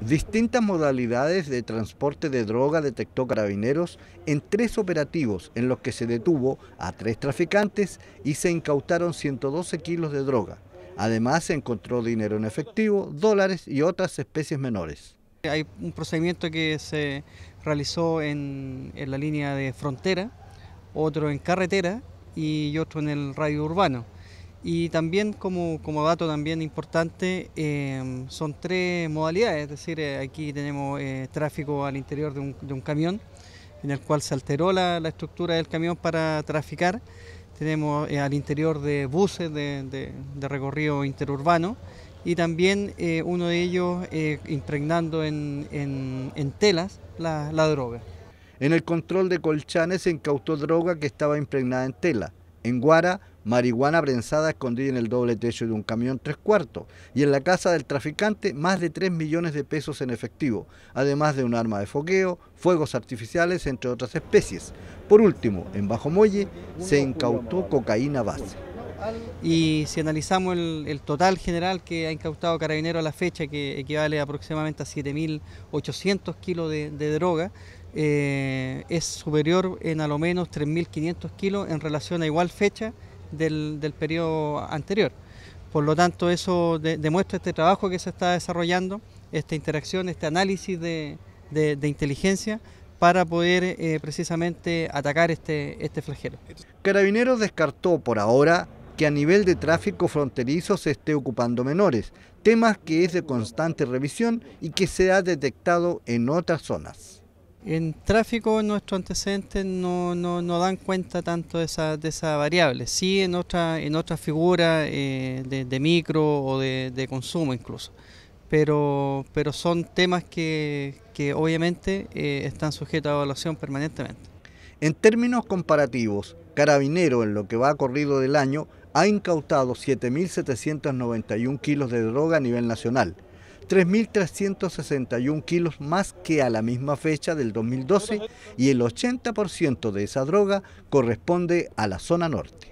Distintas modalidades de transporte de droga detectó carabineros en tres operativos en los que se detuvo a tres traficantes y se incautaron 112 kilos de droga. Además se encontró dinero en efectivo, dólares y otras especies menores. Hay un procedimiento que se realizó en la línea de frontera, otro en carretera y otro en el radio urbano. Y también como, dato también importante, em, son tres modalidades, es decir, eh, aquí tenemos eh, tráfico al interior de un, camión, en el cual se alteró la, estructura del camión para traficar. Tenemos eh, al interior de buses de, recorrido interurbano y también uno de ellos impregnando en, telas la, la droga. En el control de Colchanes se incautó droga que estaba impregnada en tela. En Guara marihuana prensada escondida en el doble techo de un camión tres cuartos y en la casa del traficante más de 3 millones de pesos en efectivo, además de un arma de foqueo, fuegos artificiales, entre otras especies. Por último, en Bajo Molle se incautó cocaína base. Y si analizamos el, total general que ha incautado Carabinero a la fecha, que equivale aproximadamente a 7.800 kilos de, droga, eh, es superior en a lo menos 3.500 kilos en relación a igual fecha del, del periodo anterior. Por lo tanto, eso demuestra este trabajo que se está desarrollando, esta interacción, este análisis de, de, inteligencia para poder eh, precisamente atacar este, este flagelo. Carabineros descartó por ahora que a nivel de tráfico fronterizo se esté ocupando menores, temas que es de constante revisión y que se ha detectado en otras zonas. En tráfico nuestros antecedentes no, no, dan cuenta tanto de esa, de variable, sí en otras en otra figuras eh, de, micro o de, consumo incluso, pero, pero son temas que, obviamente eh, están sujetos a evaluación permanentemente. En términos comparativos, Carabinero en lo que va corrido del año ha incautado 7.791 kilos de droga a nivel nacional 3.361 kilos más que a la misma fecha del 2012 y el 80% de esa droga corresponde a la zona norte.